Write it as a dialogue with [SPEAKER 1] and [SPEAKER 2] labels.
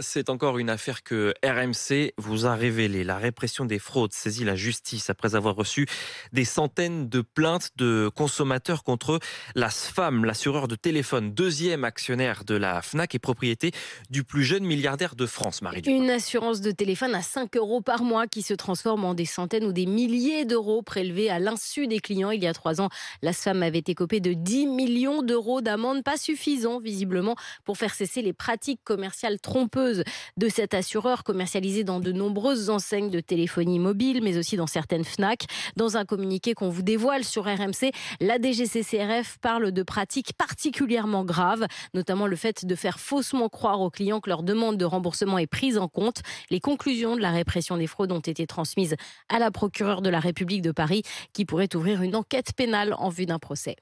[SPEAKER 1] c'est encore une affaire que RMC vous a révélée. La répression des fraudes saisit la justice après avoir reçu des centaines de plaintes de consommateurs contre la SFAM, l'assureur de téléphone, deuxième actionnaire de la FNAC et propriété du plus jeune milliardaire de France, Marie
[SPEAKER 2] Dupont. Une assurance de téléphone à 5 euros par mois qui se transforme en des centaines ou des milliers d'euros prélevés à l'insu des clients. Il y a trois ans, la SFAM avait écopé de 10 millions d'euros d'amende, pas suffisant visiblement pour faire cesser les pratiques commerciales trompeuses de cet assureur commercialisé dans de nombreuses enseignes de téléphonie mobile, mais aussi dans certaines FNAC. Dans un communiqué qu'on vous dévoile sur RMC, la DGCCRF parle de pratiques particulièrement graves, notamment le fait de faire faussement croire aux clients que leur demande de remboursement est prise en compte. Les conclusions de la répression des fraudes ont été transmises à la procureure de la République de Paris qui pourrait ouvrir une enquête pénale en vue d'un procès.